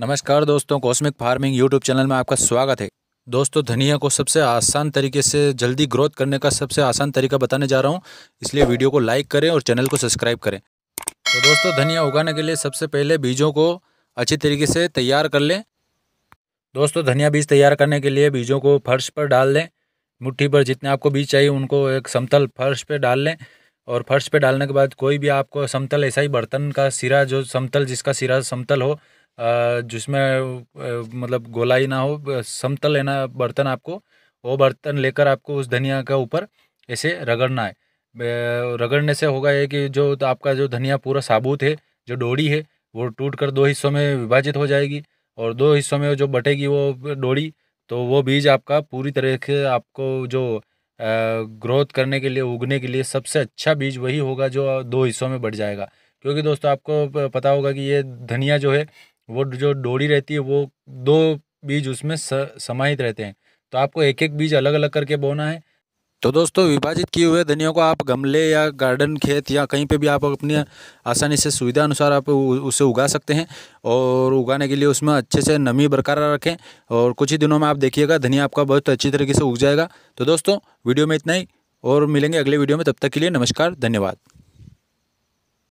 नमस्कार दोस्तों cosmic farming YouTube channel में आपका स्वागत है दोस्तों धनिया को सबसे आसान तरीके से जल्दी ग्रोथ करने का सबसे आसान तरीका बताने जा रहा हूँ इसलिए वीडियो को लाइक करें और चैनल को सब्सक्राइब करें तो दोस्तों धनिया उगाने के लिए सबसे पहले बीजों को अच्छी तरीके से तैयार कर लें दोस्तों धनिया बीज तैयार करने के लिए बीजों को फर्श पर डाल लें मुठ्ठी पर जितने आपको बीज चाहिए उनको एक समतल फर्श पर डाल लें और फर्श पर डालने के बाद कोई भी आपको समतल ऐसा ही बर्तन का सिरा जो समतल जिसका सिरा समतल हो जिसमें मतलब गोलाई ना हो समतल लेना बर्तन आपको वो बर्तन लेकर आपको उस धनिया का ऊपर ऐसे रगड़ना है रगड़ने से होगा ये कि जो तो आपका जो धनिया पूरा साबुत है जो डोड़ी है वो टूट कर दो हिस्सों में विभाजित हो जाएगी और दो हिस्सों में जो बटेगी वो डोड़ी तो वो बीज आपका पूरी तरह से आपको जो ग्रोथ करने के लिए उगने के लिए सबसे अच्छा बीज वही होगा जो दो हिस्सों में बढ़ जाएगा क्योंकि दोस्तों आपको पता होगा कि ये धनिया जो है वो जो डोरी रहती है वो दो बीज उसमें समाहित रहते हैं तो आपको एक एक बीज अलग अलग करके बोना है तो दोस्तों विभाजित किए हुए धनियों को आप गमले या गार्डन खेत या कहीं पे भी आप अपनी आसानी से सुविधा अनुसार आप उसे उगा सकते हैं और उगाने के लिए उसमें अच्छे से नमी बरकरार रखें और कुछ ही दिनों में आप देखिएगा धनिया आपका बहुत अच्छी तरीके से उग जाएगा तो दोस्तों वीडियो में इतना ही और मिलेंगे अगले वीडियो में तब तक के लिए नमस्कार धन्यवाद